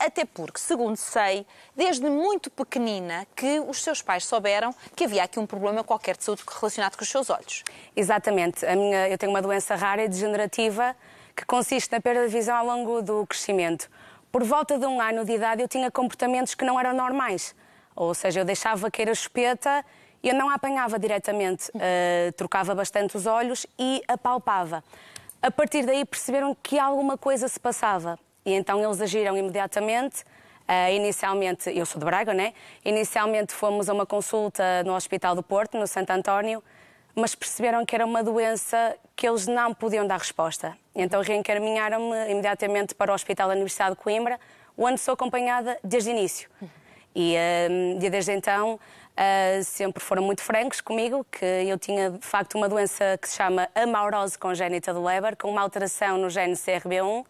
Até porque, segundo sei, desde muito pequenina que os seus pais souberam que havia aqui um problema qualquer de saúde relacionado com os seus olhos. Exatamente. A minha, eu tenho uma doença rara e degenerativa que consiste na perda de visão ao longo do crescimento. Por volta de um ano de idade eu tinha comportamentos que não eram normais. Ou seja, eu deixava cair a chupeta, eu não a apanhava diretamente, uh, trocava bastante os olhos e apalpava. A partir daí perceberam que alguma coisa se passava e então eles agiram imediatamente. Uh, inicialmente, eu sou de Braga, né? Inicialmente fomos a uma consulta no Hospital do Porto, no Santo António, mas perceberam que era uma doença que eles não podiam dar resposta. Então reencaminharam-me imediatamente para o Hospital da Universidade de Coimbra, onde sou acompanhada desde o início. E, uh, desde então uh, sempre foram muito francos comigo, que eu tinha de facto uma doença que se chama amaurose congénita do Leber, com uma alteração no gene CRB1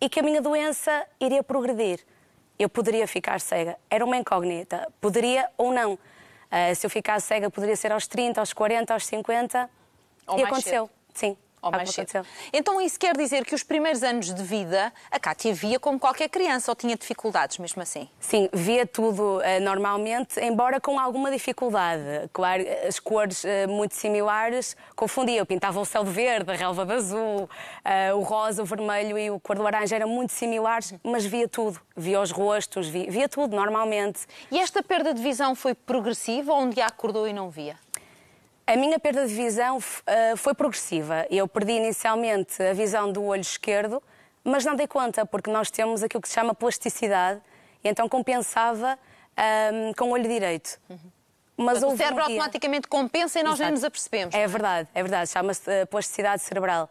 e que a minha doença iria progredir. Eu poderia ficar cega. Era uma incógnita. Poderia ou não. Uh, se eu ficasse cega, poderia ser aos 30, aos 40, aos 50. Ou e aconteceu. Cedo. Sim ou mais Então isso quer dizer que os primeiros anos de vida a Cátia via como qualquer criança ou tinha dificuldades mesmo assim? Sim, via tudo eh, normalmente, embora com alguma dificuldade. Claro, as cores eh, muito similares confundia. Eu pintava o céu de verde, a relva de azul, eh, o rosa, o vermelho e o cor do laranja eram muito similares, mas via tudo. Via os rostos, via, via tudo normalmente. E esta perda de visão foi progressiva ou um dia acordou e não via? A minha perda de visão uh, foi progressiva. Eu perdi inicialmente a visão do olho esquerdo, mas não dei conta, porque nós temos aquilo que se chama plasticidade, e então compensava um, ehm, com o olho direito. Uhum. Mas o cérebro um automaticamente compensa e nós Exato. nem nos apercebemos. É, é verdade, é verdade. Chama-se eh, plasticidade cerebral.